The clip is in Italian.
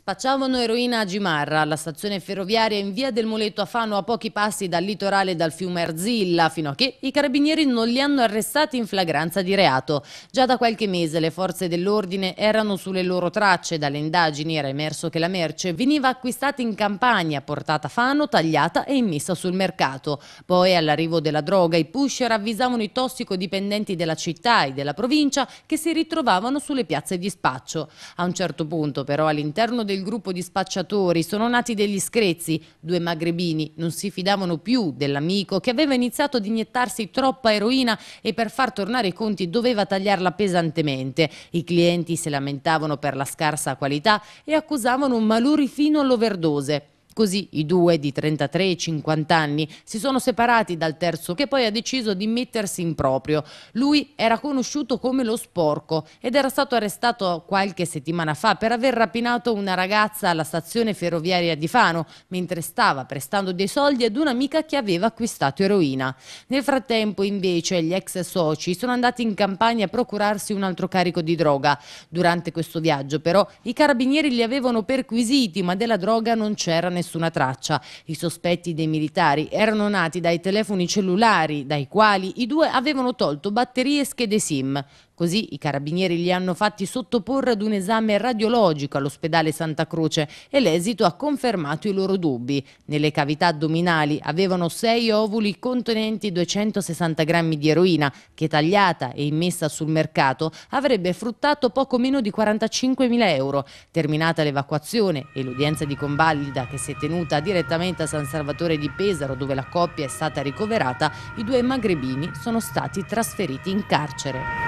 Spacciavano eroina a Gimarra, alla stazione ferroviaria in via del Muletto a Fano a pochi passi dal litorale e dal fiume Arzilla, fino a che i carabinieri non li hanno arrestati in flagranza di reato. Già da qualche mese le forze dell'ordine erano sulle loro tracce, dalle indagini era emerso che la merce veniva acquistata in campagna, portata a Fano, tagliata e immessa sul mercato. Poi all'arrivo della droga i pusher avvisavano i tossicodipendenti della città e della provincia che si ritrovavano sulle piazze di spaccio. A un certo punto però all'interno del gruppo di spacciatori sono nati degli screzi. Due magrebini non si fidavano più dell'amico che aveva iniziato ad iniettarsi troppa eroina e per far tornare i conti doveva tagliarla pesantemente. I clienti si lamentavano per la scarsa qualità e accusavano un maluri fino all'overdose. Così i due di 33 e 50 anni si sono separati dal terzo che poi ha deciso di mettersi in proprio. Lui era conosciuto come lo sporco ed era stato arrestato qualche settimana fa per aver rapinato una ragazza alla stazione ferroviaria di Fano mentre stava prestando dei soldi ad un'amica che aveva acquistato eroina. Nel frattempo invece gli ex soci sono andati in campagna a procurarsi un altro carico di droga. Durante questo viaggio però i carabinieri li avevano perquisiti ma della droga non c'era nessuno nessuna traccia. I sospetti dei militari erano nati dai telefoni cellulari, dai quali i due avevano tolto batterie e schede SIM. Così i carabinieri li hanno fatti sottoporre ad un esame radiologico all'ospedale Santa Croce e l'esito ha confermato i loro dubbi. Nelle cavità addominali avevano sei ovuli contenenti 260 grammi di eroina che tagliata e immessa sul mercato avrebbe fruttato poco meno di 45.000 euro. Terminata l'evacuazione e l'udienza di convalida che si è tenuta direttamente a San Salvatore di Pesaro dove la coppia è stata ricoverata, i due magrebini sono stati trasferiti in carcere.